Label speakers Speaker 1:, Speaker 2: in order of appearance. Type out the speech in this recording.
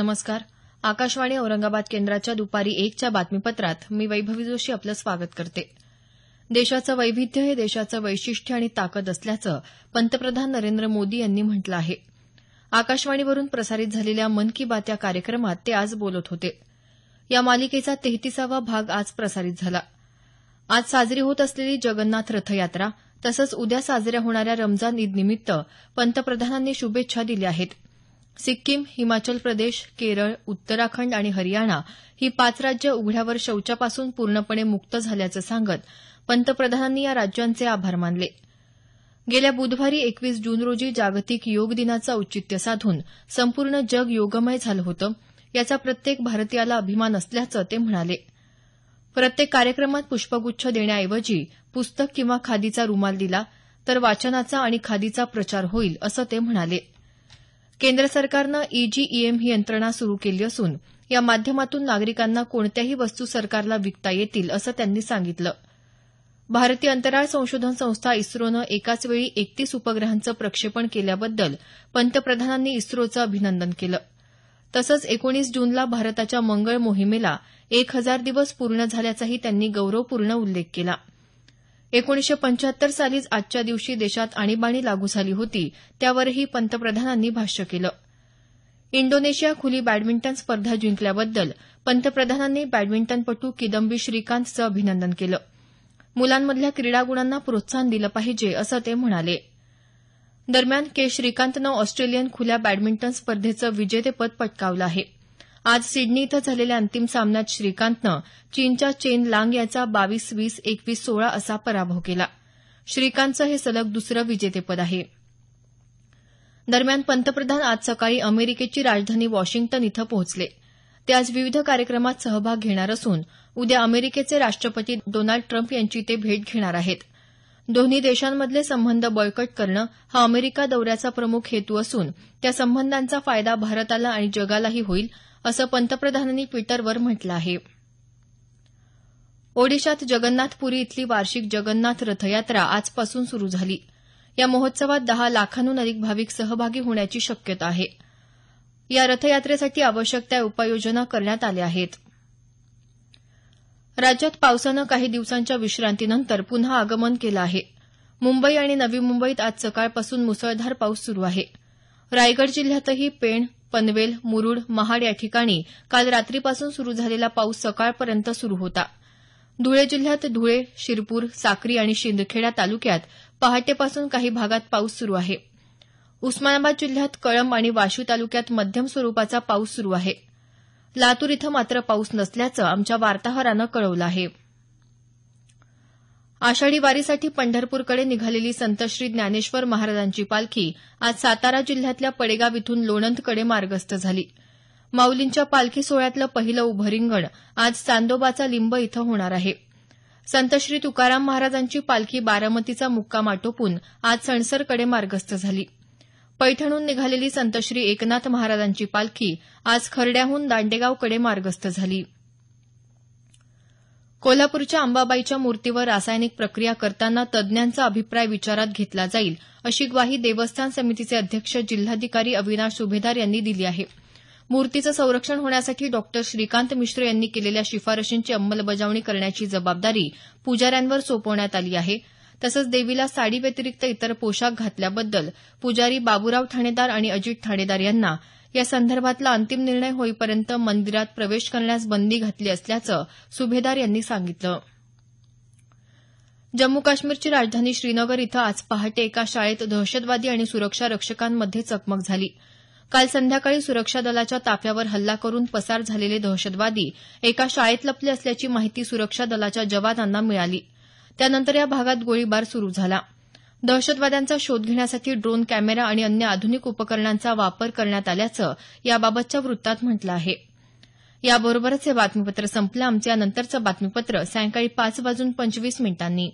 Speaker 1: नमस्कार आकाशवाणी औरंगाबाद केंद्राच्या दुपारी एकच्या बातमीपत्रात मी वैभवी जोशी आपलं स्वागत करते देशाचं वैविध्य हे देशाचं वैशिष्ट्य आणि ताकद असल्याचं पंतप्रधान नरेंद्र मोदी यांनी म्हटलं आहे आकाशवाणीवरून प्रसारित झालेल्या मन की बात या कार्यक्रमात ते आज बोलत होते या मालिकेचा तेहतीसावा भाग आज प्रसारित झाला आज साजरी होत असलेली जगन्नाथ रथयात्रा तसंच उद्या साजऱ्या होणाऱ्या रमजान निमित्त पंतप्रधानांनी शुभेच्छा दिल्या होत्या सिक्कीम हिमाचल प्रदेश केरळ उत्तराखंड आणि हरियाणा ही पाच राज्यं उघड्यावर शौचापासून पूर्णपणे मुक्त झाल्याचं सांगत पंतप्रधानांनी या राज्यांचे आभार मानले गेल्या बुधवारी एकवीस जून रोजी जागतिक योग दिनाचं औचित्य साधून संपूर्ण जग योगमय झालं होतं याचा प्रत्येक भारतीयाला अभिमान असल्याचं ते म्हणाले प्रत्येक कार्यक्रमात पुष्पगुच्छ देण्याऐवजी पुस्तक किंवा खादीचा रुमाल दिला तर वाचनाचा आणि खादीचा प्रचार होईल असं ते म्हणाले केंद्र सरकारनं ईजीईएम e e ही यंत्रणा सुरु केली असून या माध्यमातून नागरिकांना कोणत्याही वस्तू सरकारला विकता येतील असं त्यांनी सांगितलं भारतीय अंतराळ संशोधन संस्था इस्रोनं एकाच वेळी एकतीस उपग्रहांचं प्रक्षेपण केल्याबद्दल पंतप्रधानांनी इस्रोचं अभिनंदन केलं तसंच एकोणीस जूनला भारताच्या मंगळ मोहिमेला एक हजार दिवस पूर्ण झाल्याचाही त्यांनी गौरवपूर्ण उल्लेख केला एकोणीसशे पंच्याहत्तर सालीच आजच्या दिवशी देशात आणीबाणी लागू झाली होती त्यावरही पंतप्रधानांनी भाष्य केलं इंडोनेशिया खुली बॅडमिंटन स्पर्धा जिंकल्याबद्दल पंतप्रधानांनी बॅडमिंटनपटू किदंबी श्रीकांतचं अभिनंदन केलं मुलांमधल्या क्रीडागुणांना प्रोत्साहन दिलं पाहिजे असं ते म्हणाले दरम्यान के श्रीकांतनं ऑस्ट्रेलियन खुल्या बॅडमिंटन स्पर्धेचं विजेतेपद पटकावलं आहे आज सिडनी इथं झालेल्या अंतिम सामन्यात श्रीकांतनं चीनच्या चेन लांग याचा बावीस वीस एकवीस सोळा असा पराभव केला श्रीकांतचं हे सलग दुसरं विजेतेपद आहे दरम्यान पंतप्रधान आज सकाळी अमेरिकेची राजधानी वॉशिंग्टन इथं पोहोचले ते आज विविध कार्यक्रमात सहभाग घेणार असून उद्या अमेरिकेचे राष्ट्रपती डोनाल्ड ट्रम्प यांची ते भेट घेणार आहेत दोन्ही देशांमधले संबंध बळकट करणं हा अमेरिका दौऱ्याचा प्रमुख हेतू असून त्या संबंधांचा फायदा भारताला आणि जगालाही होईल असं पंतप्रधानांनी ट्विटरवर म्हटलं आहे ओडिशात जगन्नाथपुरी इथली वार्षिक जगन्नाथ रथयात्रा आजपासून सुरु झाली या महोत्सवात दहा लाखांहून अधिक भाविक सहभागी होण्याची शक्यता आहे या रथयात्रेसाठी आवश्यक त्या उपाययोजना करण्यात आल्या आहेत राज्यात पावसानं काही दिवसांच्या विश्रांतीनंतर पुन्हा आगमन केलं आहे मुंबई आणि नवी मुंबईत आज सकाळपासून मुसळधार पाऊस सुरु आहे रायगड जिल्ह्यातही पेण पनवेल मुरुड महाड ठिकाणी काल रात्रीपासून सुरू झालेला पाऊस सकाळपर्यंत सुरू होता धुळे जिल्ह्यात धुळे शिरपूर साक्री आणि शिंदखेडा तालुक्यात पहाटेपासून काही भागात पाऊस सुरू आहे उस्मानाबाद जिल्ह्यात कळंब आणि वाशी तालुक्यात मध्यम स्वरुपाचा पाऊस सुरू आहे लातूर इथं मात्र पाऊस नसल्याचं आमच्या वार्ताहरानं कळवलं आहे आषाढी वारीसाठी पंढरपूरकडे निघालेली संत श्री ज्ञानेश्वर महाराजांची पालखी आज सातारा जिल्ह्यातल्या पडेगाव इथून लोणंदकडे मार्गस्थ झाली माऊलींच्या पालखी सोहळ्यातलं पहिलं उभं रिंगण आज चांदोबाचा लिंब इथं होणार आहे संत श्री तुकाराम महाराजांची पालखी बारामतीचा मुक्काम आटोपून आज सणसरकडे मार्गस्थ झाली पैठणहून निघालेली संत श्री एकनाथ महाराजांची पालखी आज खर्ड्याहून दांडेगावकडे मार्गस्थ झाली कोल्हापूरच्या अंबाबाईच्या मूर्तीवर रासायनिक प्रक्रिया करताना तज्ज्ञांचा अभिप्राय विचारात घेतला जाईल अशी ग्वाही देवस्थान समितीचे अध्यक्ष जिल्हाधिकारी अविनाश सुभेदार यांनी दिली आहे मूर्तीचं संरक्षण होण्यासाठी डॉक्टर श्रीकांत मिश्र यांनी केलेल्या शिफारशींची अंमलबजावणी करण्याची जबाबदारी पुजाऱ्यांवर सोपवण्यात आली आहे तसंच देवीला साडी व्यतिरिक्त इतर पोशाख घातल्याबद्दल पुजारी बाबुराव ठाणेदार आणि अजित ठाणेदार यांना यासंदर्भातला अंतिम निर्णय होईपर्यंत मंदिरात प्रवेश करण्यास बंदी घातली असल्याचं सुभेदार यांनी सांगितलं जम्मू काश्मीरची राजधानी श्रीनगर इथं आज पहाटे एका शाळेत दहशतवादी आणि सुरक्षा रक्षकांमध्ये चकमक झाली काल संध्याकाळी सुरक्षा दलाच्या ताफ्यावर हल्ला करून पसार झालेले दहशतवादी एका शाळेत लपले असल्याची माहिती सुरक्षा दलाच्या जवानांना मिळाली त्यानंतर या भागात गोळीबार सुरू झाला दहशतवाद्यांचा शोध घेण्यासाठी ड्रोन कॅमेरा आणि अन्य आधुनिक उपकरणांचा वापर करण्यात आल्याचं याबाबतच्या वृत्तात म्हटलं आहे याबरोबरच हे बातमीपत्र संपलं आमचं यानंतरचं बातमीपत्र सायंकाळी पाच वाजून पंचवीस मिनिटांनी